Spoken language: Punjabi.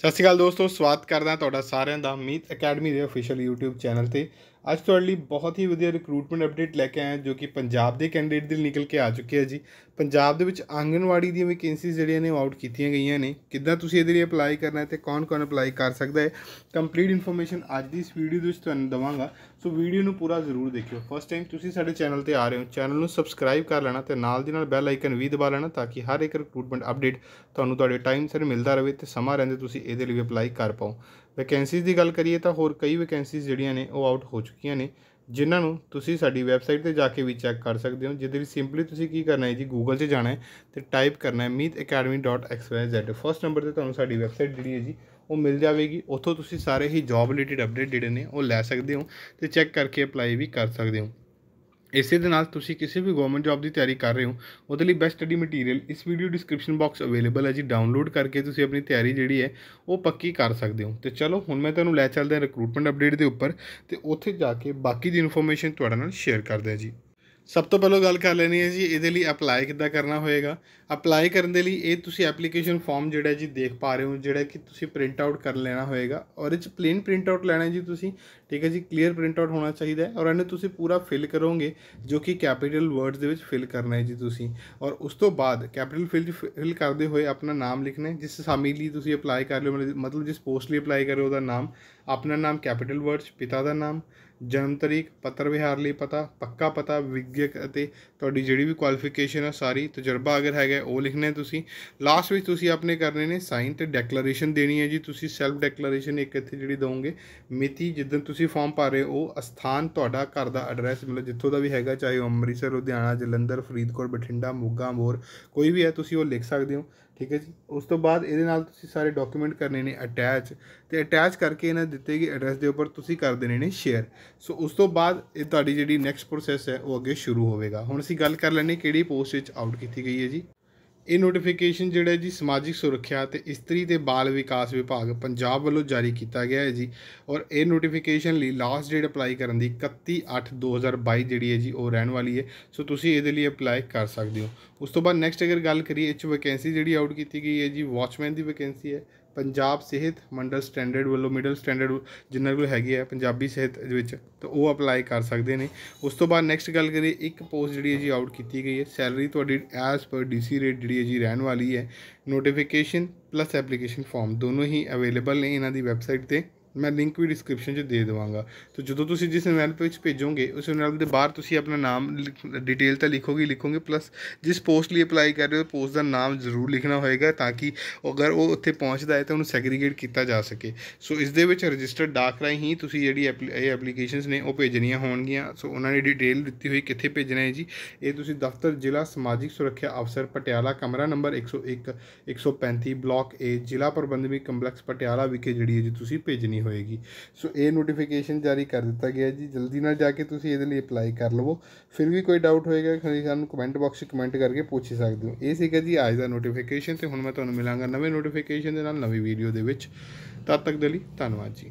ਸਤਿ ਸ਼੍ਰੀ ਅਕਾਲ ਦੋਸਤੋ ਸਵਾਗਤ ਕਰਦਾ ਤੁਹਾਡਾ ਸਾਰਿਆਂ ਦਾ ਮੀਤ ਅਕੈਡਮੀ ਦੇ ਅਫੀਸ਼ੀਅਲ YouTube ਚੈਨਲ ਤੇ ਅੱਜ ਤੁਹਾਡੇ ਲਈ ਬਹੁਤ ਹੀ ਵਧੀਆ ਰਿਕਰੂਟਮੈਂਟ ਅਪਡੇਟ ਲੈ ਕੇ ਆਇਆ ਜੋ ਕਿ ਪੰਜਾਬ ਦੇ ਕੈਂਡੀਡੇਟ ਦੇ ਨਿਕਲ ਕੇ ਆ ਚੁੱਕੇ ਆ ਜੀ ਪੰਜਾਬ ਦੇ ਵਿੱਚ ਆਂਗਨਵਾੜੀ ਦੀਆਂ ਵੈਕੈਂਸੀਜ਼ ਜਿਹੜੀਆਂ ਨੇ ਆਊਟ ਕੀਤੀਆਂ ਗਈਆਂ ਨੇ ਕਿੱਦਾਂ ਤੁਸੀਂ ਇਹਦੇ ਲਈ ਅਪਲਾਈ ਕਰਨਾ ਹੈ ਤੇ ਕੌਣ-ਕੌਣ ਅਪਲਾਈ ਕਰ ਸਕਦਾ ਹੈ ਕੰਪਲੀਟ ਇਨਫੋਰਮੇਸ਼ਨ ਅੱਜ ਦੀ ਇਸ ਵੀਡੀਓ ਦੇ ਵਿੱਚ ਤੁਹਾਨੂੰ ਦਵਾਂਗਾ ਸੋ ਵੀਡੀਓ ਨੂੰ ਪੂਰਾ ਜ਼ਰੂਰ ਦੇਖਿਓ ਫਸਟ ਟਾਈਮ ਤੁਸੀਂ ਸਾਡੇ ਚੈਨਲ ਤੇ ਆ ਰਹੇ ਹੋ ਚੈਨਲ ਨੂੰ ਸਬਸਕ੍ਰਾਈਬ ਕਰ ਲੈਣਾ ਤੇ ਨਾਲ ਦੀ ਨਾਲ ਬੈਲ ਆਈਕਨ ਵੀ ਦਬਾ ਲੈਣਾ ਤਾਂ ਕਿ ਹਰ ਇੱਕ ਰਿਕਰੂਟਮੈਂਟ ਅਪਡੇਟ ਤੁਹਾਨੂੰ ਤੁਹਾਡੇ ਟਾਈਮ ਸਿਰ ਮਿਲਦਾ ਰਹੇ ਤੇ ਸਮਾਂ ਰਹਿੰਦੇ ਤੁਸੀਂ ਇਹਦੇ ਲਈ ਅਪਲਾਈ ਕਰ ਪਾਓ ਵੈਕੈਂਸੀਜ਼ ਦੀ ਗੱਲ ਕਰੀਏ ਤਾਂ ਹੋਰ ਕਈ ਵੈਕੈਂਸੀਜ਼ ਜਿਹੜੀਆਂ ਨੇ ਉਹ ਆਊਟ ਹੋ ਚੁੱਕੀਆਂ ਨੇ ਜਿਨ੍ਹਾਂ ਨੂੰ ਤੁਸੀਂ ਸਾਡੀ ਵੈਬਸਾਈਟ ਤੇ ਜਾ ਕੇ ਵੀ ਚੈੱਕ ਕਰ ਸਕਦੇ ਹੋ ਜਿਹਦੇ ਵਿੱਚ ਸਿੰਪਲੀ ਤੁਸੀਂ ਕੀ ਕਰਨਾ ਹੈ ਜੀ ਗੂਗਲ 'ਚ ਜਾਣਾ ਹੈ ਤੇ ਟਾਈਪ ਕਰਨਾ ਹੈ meetacademy.xyz ਫਸਟ ਨੰਬਰ ਤੇ ਤੁਹਾਨੂੰ ਸਾਡੀ ਵੈਬਸਾਈਟ ਜਿਹੜੀ ਹੈ ਜੀ ਉਹ ਮਿਲ ਜਾਵੇਗੀ ਉੱਥੋਂ ਤੁਸੀਂ ਸਾਰੇ ਹੀ ਜੌਬ ਰਿਲੇਟਡ ਅਪਡੇਟ ਜਿਹੜੇ ਨੇ ਉਹ ਲੈ ਸਕਦੇ ਹੋ ਤੇ ਚੈੱਕ ਕਰਕੇ ਅਪਲਾਈ ਵੀ ਕਰ ਸਕਦੇ ਹੋ ਇਸੇ ਦੇ ਨਾਲ ਤੁਸੀਂ ਕਿਸੇ ਵੀ ਗਵਰਨਮੈਂਟ ਜੌਬ ਦੀ ਤਿਆਰੀ ਕਰ ਰਹੇ ਹੋ ਉਹਦੇ ਲਈ ਬੈਸਟ ਸਟੱਡੀ ਮਟੀਰੀਅਲ ਇਸ ਵੀਡੀਓ ਡਿਸਕ੍ਰਿਪਸ਼ਨ ਬਾਕਸ ਅਵੇਲੇਬਲ ਹੈ ਜੀ ਡਾਊਨਲੋਡ ਕਰਕੇ ਤੁਸੀਂ ਆਪਣੀ ਤਿਆਰੀ ਜਿਹੜੀ ਹੈ ਉਹ ਪੱਕੀ ਕਰ ਸਕਦੇ ਹੋ ਤੇ ਚਲੋ ਹੁਣ ਮੈਂ ਤੁਹਾਨੂੰ ਲੈ ਚੱਲਦਾ ਰਿਕਰੂਟਮੈਂਟ ਅਪਡੇਟ ਦੇ ਉੱਪਰ ਤੇ ਉੱਥੇ ਜਾ ਕੇ ਬਾਕੀ ਦੀ ਇਨਫੋਰਮੇਸ਼ਨ ਤੁਹਾਡੇ ਨਾਲ ਸ਼ੇਅਰ ਆ ਜੀ ਸਭ ਤੋਂ ਪਹਿਲਾਂ ਗੱਲ ਕਰ ਲੈਣੀ ਹੈ ਜੀ ਇਹਦੇ ਲਈ ਅਪਲਾਈ ਕਿੱਦਾਂ ਕਰਨਾ ਹੋਏਗਾ ਅਪਲਾਈ ਕਰਨ ਦੇ ਲਈ ਇਹ ਤੁਸੀਂ ਐਪਲੀਕੇਸ਼ਨ ਫਾਰਮ ਜਿਹੜਾ ਜੀ ਦੇਖ ਪਾ ਰਹੇ ਹੋ ਜਿਹੜਾ ਕਿ ਤੁਸੀਂ ਪ੍ਰਿੰਟ ਆਊਟ ਕਰ ਲੈਣਾ ਹੋਏਗਾ ਔਰ ਇਹ ਚ ਪਲੇਨ ਪ੍ਰਿੰਟ ਆਊਟ ਲੈਣਾ ਜੀ ਤੁਸੀਂ ਠੀਕ ਹੈ ਜੀ ਕਲੀਅਰ ਪ੍ਰਿੰਟ ਆਊਟ ਹੋਣਾ ਚਾਹੀਦਾ ਹੈ ਔਰ ਇਹਨੂੰ ਤੁਸੀਂ ਪੂਰਾ ਫਿਲ ਕਰੋਗੇ ਜੋ ਕਿ ਕੈਪੀਟਲ ਵਰਡਸ ਦੇ ਵਿੱਚ ਫਿਲ ਕਰਨਾ ਹੈ ਜੀ ਤੁਸੀਂ ਔਰ ਉਸ ਤੋਂ ਬਾਅਦ ਕੈਪੀਟਲ ਫਿਲ ਫਿਲ ਕਰਦੇ ਹੋਏ ਆਪਣਾ ਨਾਮ ਲਿਖਣਾ ਹੈ ਜਿਸ ਸਾਮੀ ਲਈ ਤੁਸੀਂ ਅਪਲਾਈ ਕਰ ਰਹੇ ਹੋ ਮਤਲਬ ਜਿਸ ਪੋਸਟ ਲਈ ਅਪਲਾਈ ਕਰ ਰਹੇ ਹੋ ਉਹਦਾ ਨਾਮ ਆਪਣਾ ਨਾਮ ਕੈਪੀਟਲ ਵਰਡਸ ਪਿਤਾ ਦਾ ਨਾਮ ਜਨਮ ਤਾਰੀਖ ਪੱਤਰ ਵਿਹਾਰ ਲਈ ਪਤਾ ਪੱਕਾ ਪਤਾ ਵਿਗਿਅਕ ਅਤੇ ਤੁਹਾਡੀ ਜਿਹੜੀ ਵੀ ਕੁਆਲੀਫਿਕੇਸ਼ਨ ਹੈ ਸਾਰੀ ਤਜਰਬਾ ਅਗਰ ਹੈਗਾ ਉਹ ਲਿਖਣਾ ਤੁਸੀਂ ਲਾਸਟ ਵਿੱਚ ਤੁਸੀਂ ਆਪਣੇ ਕਰਨੇ ਨੇ ਸਾਈਨ ਤੇ ਡੈਕਲੇਰੇਸ਼ਨ ਦੇਣੀ ਹੈ ਜੀ ਤੁਸੀਂ ਸੈਲਫ ਡੈਕਲੇਰੇਸ਼ਨ ਇੱਕ ਇੱਥੇ ਜਿਹੜੀ ਦੋਗੇ ਮਿਤੀ ਜਿੱਦਨ ਤੁਸੀਂ ਫਾਰਮ ਭਰ ਰਹੇ ਹੋ ਸਥਾਨ ਤੁਹਾਡਾ ਘਰ ਦਾ ਐਡਰੈਸ ਮਤਲਬ ਜਿੱਥੋਂ ਦਾ ਵੀ ਹੈਗਾ ਚਾਹੇ ਅੰਮ੍ਰਿਤਸਰ ਲੁਧਿਆਣਾ ਜਲੰਧਰ ਫਰੀਦਕੋਟ ਬਠਿੰਡਾ ਮੋਗਾ ਮੋਰ ਕੋਈ ਵੀ ਹੈ ਤੁਸੀਂ ਉਹ ਲਿਖ ਸਕਦੇ ਹੋ ਠੀਕ ਹੈ ਜੀ ਉਸ ਤੋਂ ਬਾਅਦ ਇਹਦੇ ਨਾਲ ਤੁਸੀਂ ਸਾਰੇ ਡਾਕੂਮੈਂਟ ਕਰਨੇ ਨੇ ਅਟੈਚ ਤੇ ਅਟੈਚ ਕਰਕੇ ਇਹਨਾਂ ਦਿੱਤੇ ਗਏ ਐਡਰੈਸ ਦੇ ਉੱਪਰ ਤੁਸੀਂ ਕਰ ਦੇਣੇ ਨੇ ਸ਼ੇਅਰ ਸੋ ਉਸ ਤੋਂ ਬਾਅਦ ਇਹ ਤੁਹਾਡੀ ਜਿਹੜੀ ਨੈਕਸਟ ਪ੍ਰੋਸੈਸ ਹੈ ਉਹ ਅੱਗੇ ਸ਼ੁਰੂ ਹੋਵੇਗਾ ਹੁਣ ਅਸੀਂ ਗੱਲ ਕਰ ਲੈਣੇ ਕਿਹੜੀ ਪੋਸਟ ਵਿੱਚ ਆਊਟ ਕੀਤੀ ਗਈ ਹੈ ਜੀ ਇਹ ਨੋਟੀਫਿਕੇਸ਼ਨ ਜਿਹੜਾ ਜੀ ਸਮਾਜਿਕ ਸੁਰੱਖਿਆ ਤੇ ਇਸਤਰੀ ਤੇ ਬਾਲ ਵਿਕਾਸ ਵਿਭਾਗ ਪੰਜਾਬ ਵੱਲੋਂ ਜਾਰੀ ਕੀਤਾ ਗਿਆ ਹੈ ਜੀ ਔਰ ਇਹ ਨੋਟੀਫਿਕੇਸ਼ਨ ਲਈ ਲਾਸਟ ਡੇਟ ਅਪਲਾਈ ਕਰਨ ਦੀ 31/8/2022 ਜਿਹੜੀ ਹੈ ਜੀ ਉਹ ਰਹਿਣ ਵਾਲੀ ਹੈ ਸੋ ਤੁਸੀਂ ਇਹਦੇ ਲਈ ਅਪਲਾਈ ਕਰ ਸਕਦੇ ਹੋ ਉਸ ਤੋਂ ਬਾਅਦ ਨੈਕਸਟ ਅਗਰ ਗੱਲ ਕਰੀਏ ਇਹ ਚ ਵੈਕੈਂਸੀ ਜਿਹੜੀ ਆਊਟ ਕੀਤੀ ਗਈ ਹੈ ਜੀ ਵਾਚਮੈਨ ਦੀ ਵੈਕੈਂਸੀ ਹੈ ਪੰਜਾਬ ਸਿਹਤ ਮੰਡਲ ਸਟੈਂਡਰਡ ਵੱਲੋਂ ਮਿਡਲ ਸਟੈਂਡਰਡ ਜਿੰਨਾਂ ਕੋਲ ਹੈਗੀ ਹੈ ਪੰਜਾਬੀ ਸਿਹਤ ਵਿੱਚ ਤਾਂ ਉਹ ਅਪਲਾਈ ਕਰ ਸਕਦੇ ਨੇ ਉਸ ਤੋਂ ਬਾਅਦ ਨੈਕਸਟ ਗੱਲ ਕਰੀਏ ਇੱਕ ਪੋਸਟ ਜਿਹੜੀ ਹੈ ਜੀ ਆਊਟ ਕੀਤੀ ਗਈ ਹੈ ਸੈਲਰੀ ਤੁਹਾਡੀ ਐਸ ਪਰ ਡੀਸੀ ਰੇਟ ਜਿਹੜੀ ਹੈ ਜੀ ਰਹਿਣ ਵਾਲੀ ਹੈ ਨੋਟੀਫਿਕੇਸ਼ਨ ਪਲੱਸ ਐਪਲੀਕੇਸ਼ਨ ਫਾਰਮ ਦੋਨੋਂ ਹੀ ਅਵੇਲੇਬਲ ਨੇ ਇਹਨਾਂ ਦੀ ਵੈਬਸਾਈਟ ਤੇ ਮੈਂ ਲਿੰਕ ਵੀ ਡਿਸਕ੍ਰਿਪਸ਼ਨ 'ਚ ਦੇ ਦੇਵਾਂਗਾ ਤੇ ਜਦੋਂ ਤੁਸੀਂ ਜਿਸ ਐਨਵੈਲਪ ਵਿੱਚ ਭੇਜੋਗੇ ਉਸ ਐਨਵੈਲਪ ਦੇ ਬਾਹਰ ਤੁਸੀਂ ਆਪਣਾ ਨਾਮ ਡਿਟੇਲ ਤਾਂ ਲਿਖੋਗੇ ਲਿਖੋਗੇ ਪਲੱਸ ਜਿਸ ਪੋਸਟ ਲਈ ਅਪਲਾਈ ਕਰ ਰਹੇ ਹੋ ਪੋਸਟ ਦਾ ਨਾਮ ਜ਼ਰੂਰ ਲਿਖਣਾ ਹੋਏਗਾ ਤਾਂ ਕਿ ਅਗਰ ਉਹ ਉੱਥੇ ਪਹੁੰਚਦਾ ਹੈ ਤਾਂ ਉਹਨੂੰ ਸੈਗਰੀਗੇਟ ਕੀਤਾ ਜਾ ਸਕੇ ਸੋ ਇਸ ਦੇ ਵਿੱਚ ਰਜਿਸਟਰਡ ਡਾਕ ਰਾਹੀਂ ਹੀ ਤੁਸੀਂ ਜਿਹੜੀ ਇਹ ਐਪਲੀਕੇਸ਼ਨਸ ਨੇ ਉਹ ਭੇਜਣੀਆਂ ਹੋਣਗੀਆਂ ਸੋ ਉਹਨਾਂ ਨੇ ਡਿਟੇਲ ਦਿੱਤੀ ਹੋਈ ਕਿੱਥੇ ਭੇਜਣਾ ਹੈ ਜੀ ਇਹ ਤੁਸੀਂ ਦਫ਼ਤਰ ਜ਼ਿਲ੍ਹਾ ਸਮਾਜਿਕ ਸੁਰੱਖਿਆ ਅਫਸਰ ਪਟਿਆਲਾ ਕਮਰਾ ਨੰਬਰ 101 135 ਬਲਾਕ ਏ ਜ਼ਿਲ੍ਹਾ ਪ੍ਰਬੰਧਕੀ ਕੰਪਲੈਕਸ ਪਟਿਆਲਾ ਵਿਖੇ ਜਿਹੜੀ ਹੈ ਜੀ ਤੁਸੀਂ ਭੇਜਣੀ ਹੋਏਗੀ ਸੋ ਇਹ ਨੋਟੀਫਿਕੇਸ਼ਨ ਜਾਰੀ ਕਰ ਦਿੱਤਾ ਗਿਆ ਜੀ ਜਲਦੀ ਨਾਲ ਜਾ ਕੇ ਤੁਸੀਂ ਇਹਦੇ ਲਈ ਅਪਲਾਈ ਕਰ ਲਵੋ ਫਿਰ ਵੀ ਕੋਈ ਡਾਊਟ ਹੋਏਗਾ ਖਰੀ ਸਾਨੂੰ ਕਮੈਂਟ ਬਾਕਸ 'ਚ ਕਮੈਂਟ ਕਰਕੇ ਪੁੱਛ ਸਕਦੇ ਹੋ ਇਹ ਸੀਗਾ ਜੀ ਅੱਜ ਦਾ ਨੋਟੀਫਿਕੇਸ਼ਨ ਤੇ ਹੁਣ ਮੈਂ ਤੁਹਾਨੂੰ ਮਿਲਾਂਗਾ ਨਵੇਂ ਨੋਟੀਫਿਕੇਸ਼ਨ ਦੇ ਨਾਲ ਨਵੀਂ ਵੀਡੀਓ ਦੇ ਵਿੱਚ ਤਦ ਤੱਕ ਦੇ ਲਈ ਧੰਨਵਾਦ ਜੀ